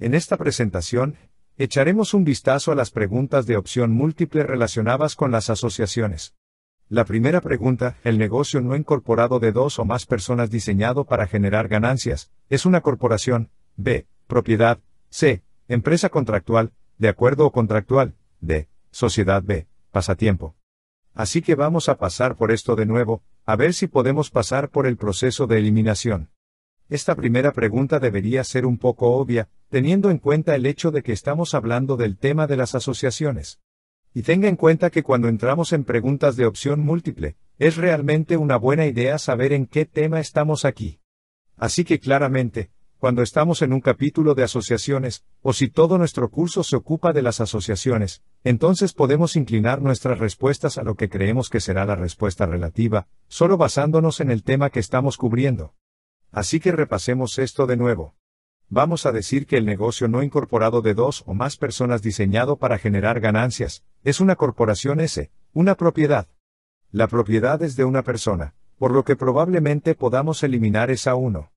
En esta presentación, echaremos un vistazo a las preguntas de opción múltiple relacionadas con las asociaciones. La primera pregunta, el negocio no incorporado de dos o más personas diseñado para generar ganancias, ¿es una corporación? B. Propiedad. C. Empresa contractual, de acuerdo o contractual. D. Sociedad B. Pasatiempo. Así que vamos a pasar por esto de nuevo, a ver si podemos pasar por el proceso de eliminación. Esta primera pregunta debería ser un poco obvia, teniendo en cuenta el hecho de que estamos hablando del tema de las asociaciones. Y tenga en cuenta que cuando entramos en preguntas de opción múltiple, es realmente una buena idea saber en qué tema estamos aquí. Así que claramente, cuando estamos en un capítulo de asociaciones, o si todo nuestro curso se ocupa de las asociaciones, entonces podemos inclinar nuestras respuestas a lo que creemos que será la respuesta relativa, solo basándonos en el tema que estamos cubriendo. Así que repasemos esto de nuevo. Vamos a decir que el negocio no incorporado de dos o más personas diseñado para generar ganancias, es una corporación S, una propiedad. La propiedad es de una persona, por lo que probablemente podamos eliminar esa uno.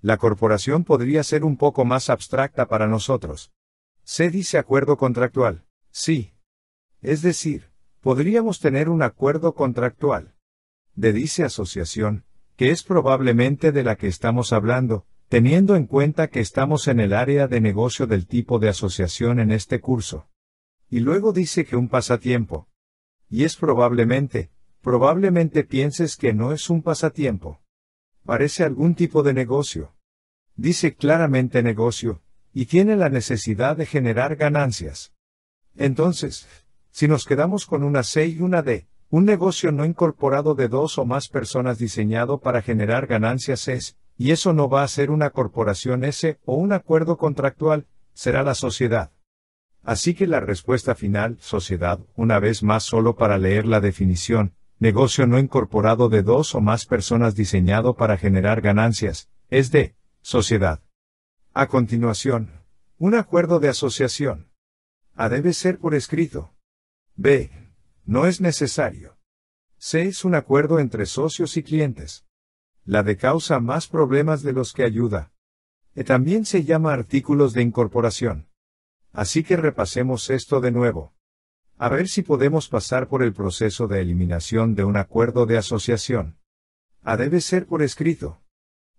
La corporación podría ser un poco más abstracta para nosotros. Se dice acuerdo contractual. Sí. Es decir, podríamos tener un acuerdo contractual. De dice asociación, que es probablemente de la que estamos hablando, teniendo en cuenta que estamos en el área de negocio del tipo de asociación en este curso. Y luego dice que un pasatiempo. Y es probablemente, probablemente pienses que no es un pasatiempo. Parece algún tipo de negocio. Dice claramente negocio, y tiene la necesidad de generar ganancias. Entonces, si nos quedamos con una C y una D, un negocio no incorporado de dos o más personas diseñado para generar ganancias es, y eso no va a ser una corporación S o un acuerdo contractual, será la sociedad. Así que la respuesta final, sociedad, una vez más solo para leer la definición, negocio no incorporado de dos o más personas diseñado para generar ganancias, es de, sociedad. A continuación, un acuerdo de asociación. A debe ser por escrito. B. No es necesario. C es un acuerdo entre socios y clientes. La de causa más problemas de los que ayuda. E también se llama artículos de incorporación. Así que repasemos esto de nuevo. A ver si podemos pasar por el proceso de eliminación de un acuerdo de asociación. A debe ser por escrito.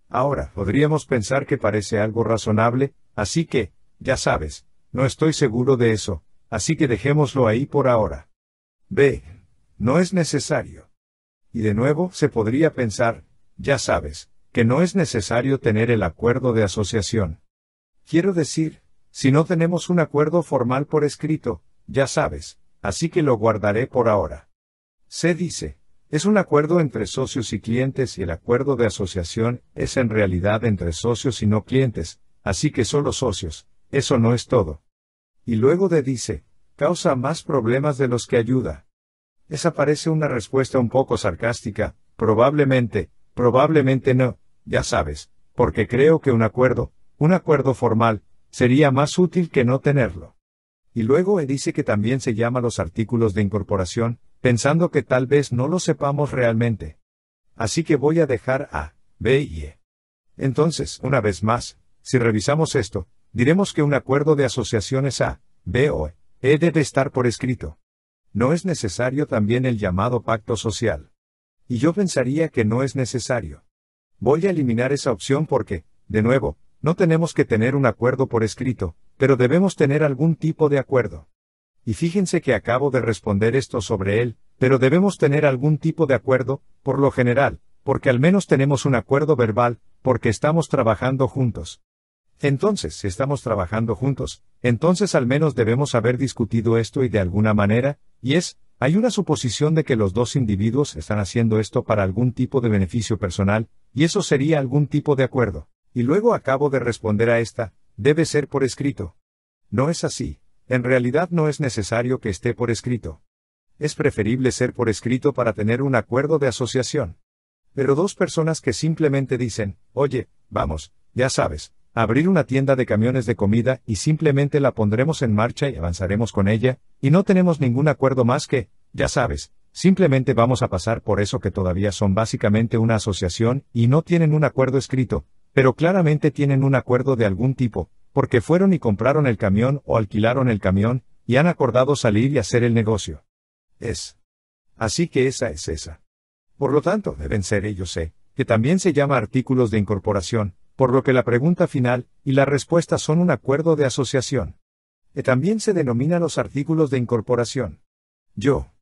Ahora, podríamos pensar que parece algo razonable, así que, ya sabes, no estoy seguro de eso, así que dejémoslo ahí por ahora. B. No es necesario. Y de nuevo, se podría pensar, ya sabes, que no es necesario tener el acuerdo de asociación. Quiero decir, si no tenemos un acuerdo formal por escrito, ya sabes, así que lo guardaré por ahora. c. dice, es un acuerdo entre socios y clientes y el acuerdo de asociación es en realidad entre socios y no clientes, así que solo socios, eso no es todo. Y luego d. dice, causa más problemas de los que ayuda. Esa parece una respuesta un poco sarcástica, probablemente, probablemente no, ya sabes, porque creo que un acuerdo, un acuerdo formal, sería más útil que no tenerlo. Y luego él dice que también se llama los artículos de incorporación, pensando que tal vez no lo sepamos realmente. Así que voy a dejar A, B y E. Entonces, una vez más, si revisamos esto, diremos que un acuerdo de asociación es A, B o E debe estar por escrito. No es necesario también el llamado pacto social. Y yo pensaría que no es necesario. Voy a eliminar esa opción porque, de nuevo, no tenemos que tener un acuerdo por escrito, pero debemos tener algún tipo de acuerdo. Y fíjense que acabo de responder esto sobre él, pero debemos tener algún tipo de acuerdo, por lo general, porque al menos tenemos un acuerdo verbal, porque estamos trabajando juntos. Entonces, si estamos trabajando juntos, entonces al menos debemos haber discutido esto y de alguna manera, y es, hay una suposición de que los dos individuos están haciendo esto para algún tipo de beneficio personal, y eso sería algún tipo de acuerdo. Y luego acabo de responder a esta, debe ser por escrito. No es así. En realidad no es necesario que esté por escrito. Es preferible ser por escrito para tener un acuerdo de asociación. Pero dos personas que simplemente dicen, oye, vamos, ya sabes, abrir una tienda de camiones de comida y simplemente la pondremos en marcha y avanzaremos con ella, y no tenemos ningún acuerdo más que, ya sabes, simplemente vamos a pasar por eso que todavía son básicamente una asociación y no tienen un acuerdo escrito, pero claramente tienen un acuerdo de algún tipo, porque fueron y compraron el camión o alquilaron el camión, y han acordado salir y hacer el negocio. Es. Así que esa es esa. Por lo tanto, deben ser ellos, sé, eh, que también se llama artículos de incorporación, por lo que la pregunta final y la respuesta son un acuerdo de asociación. E también se denominan los artículos de incorporación. Yo.